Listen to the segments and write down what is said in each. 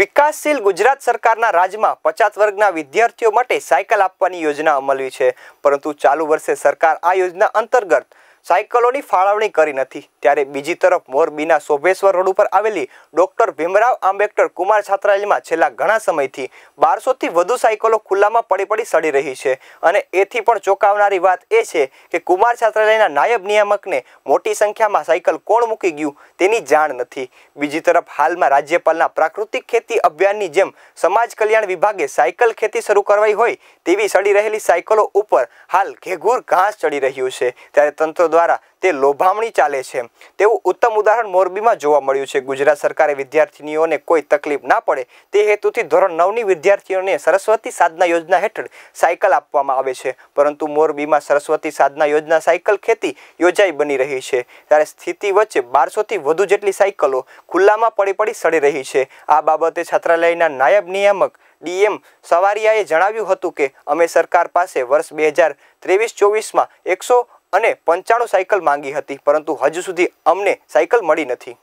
વિકાસશીલ ગુજરાત સરકારના રાજમાં પછાત વર્ગના વિદ્યાર્થીઓ માટે સાયકલ આપવાની યોજના અમલવી છે પરંતુ ચાલુ વર્ષે સરકાર આ યોજના અંતર્ગત સાયકલોની ફાળવણી કરી નથી ત્યારે બીજી તરફ મોરબીના શોભેશ્વર રોડ ઉપર આવેલી ડોક્ટર ભીમરાવ આંબેડકર કુમાર છાત્રાલયમાં છેલ્લા ઘણા સમયથી બારસોથી વધુ સાયકલો ખુલ્લામાં પડી પડી સડી રહી છે અને એથી પણ ચોંકાવનારી વાત એ છે કે કુમાર છાત્રાલયના નાયબ નિયામકને મોટી સંખ્યામાં સાયકલ કોણ મૂકી ગયું તેની જાણ નથી બીજી તરફ હાલમાં રાજ્યપાલના પ્રાકૃતિક ખેતી અભિયાનની જેમ સમાજ કલ્યાણ વિભાગે સાયકલ ખેતી શરૂ કરવાઈ હોય તેવી સડી રહેલી સાયકલો ઉપર હાલ ઘેઘૂર ઘાસ ચડી રહ્યું છે ત્યારે તંત્ર દ્વારા તે લોભામણી ચાલે છે તેવું ઉત્તમ ઉદાહરણ મોરબીમાં જોવા મળ્યું છે ગુજરાત સરકારે વિદ્યાર્થીનીઓને કોઈ તકલીફ ના પડે તે હેતુથી ધોરણ નવની વિદ્યાર્થીઓને સરસ્વતી સાધના યોજના હેઠળ સાયકલ આપવામાં આવે છે પરંતુ મોરબીમાં સરસ્વતી સાધના યોજના સાયકલ ખેતી યોજાઈ બની રહી છે ત્યારે સ્થિતિ વચ્ચે બારસોથી વધુ જેટલી સાયકલો ખુલ્લામાં પડી પડી સડી રહી છે આ બાબતે છાત્રાલયના નાયબ નિયામક ડીએમ સવારિયાએ જણાવ્યું હતું કે અમે સરકાર પાસે વર્ષ બે હજાર ત્રેવીસ ચોવીસમાં એકસો અને પંચાણું સાયકલ માંગી હતી પરંતુ હજુ સુધી અમને સાયકલ મળી નથી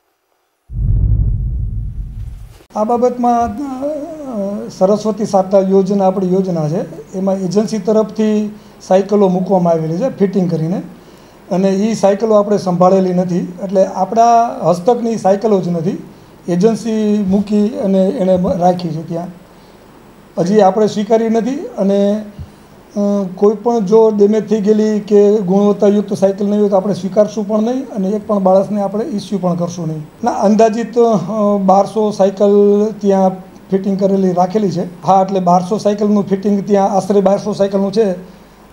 આ બાબતમાં સરસ્વતી સાપ્તાહ યોજના આપણી યોજના છે એમાં એજન્સી તરફથી સાયકલો મૂકવામાં આવેલી છે ફિટિંગ કરીને અને એ સાયકલો આપણે સંભાળેલી નથી એટલે આપણા હસ્તકની સાયકલો જ નથી એજન્સી મૂકી અને એણે રાખી છે ત્યાં હજી આપણે સ્વીકારી નથી અને કોઈપણ જો ડેમેજ થઈ ગયેલી કે ગુણવત્તાયુક્ત સાયકલ નહીં હોય તો આપણે સ્વીકારશું પણ નહીં અને એક પણ બાળકને આપણે ઇસ્યુ પણ કરશું નહીં ના અંદાજિત બારસો સાયકલ ત્યાં ફિટિંગ કરેલી રાખેલી છે હા એટલે બારસો સાયકલનું ફિટિંગ ત્યાં આશરે બારસો સાયકલનું છે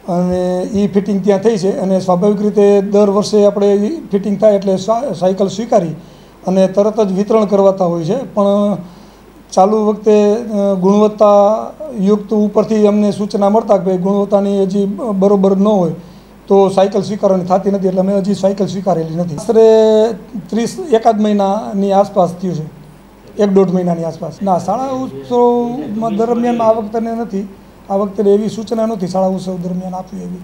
અને એ ફિટિંગ ત્યાં થઈ છે અને સ્વાભાવિક રીતે દર વર્ષે આપણે ફિટિંગ થાય એટલે સાયકલ સ્વીકારી અને તરત જ વિતરણ કરવાતા હોય છે પણ ચાલુ વખતે ગુણવત્તાયુક્ત ઉપરથી અમને સૂચના મળતા કે ગુણવત્તાની હજી બરોબર ન હોય તો સાયકલ સ્વીકારવાની થતી નથી એટલે અમે હજી સાયકલ સ્વીકારેલી નથી આશરે ત્રીસ એકાદ મહિનાની આસપાસ થયું છે એક દોઢ મહિનાની આસપાસ ના શાળા ઉત્સવમાં દરમિયાન આ વખતે નથી આ વખતે એવી સૂચના નથી શાળા ઉત્સવ દરમિયાન આપવી એવી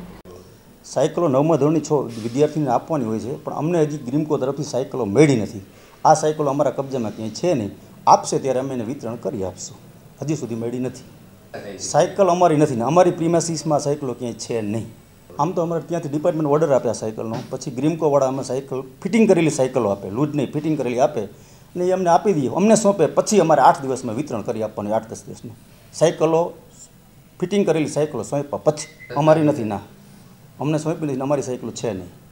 સાયકલો નવમા ધોરણની છો વિદ્યાર્થીને આપવાની હોય છે પણ અમને હજી ગ્રીમકો તરફથી સાયકલો મળી નથી આ સાયકલો અમારા કબજામાં ક્યાંય છે નહીં આપશે ત્યારે અમે એને વિતરણ કરી આપશું હજી સુધી મળી નથી સાયકલ અમારી નથી ને અમારી પ્રિમેસીસમાં સાયકલો ક્યાંય છે નહીં આમ તો અમારે ત્યાંથી ડિપાર્ટમેન્ટ ઓર્ડર આપ્યા સાયકલનો પછી ગ્રીમકોવાળા અમે સાયકલ ફિટિંગ કરેલી સાયકલો આપે લૂજ નહીં ફિટિંગ કરેલી આપે ને એ અમને આપી દઈએ અમને સોંપે પછી અમારે આઠ દિવસમાં વિતરણ કરી આપવાનું આઠ દસ દિવસનું સાયકલો ફિટિંગ કરેલી સાયકલો સોંપ્યા પછી અમારી નથી ના અમને સોંપી નથી અમારી સાયકલો છે નહીં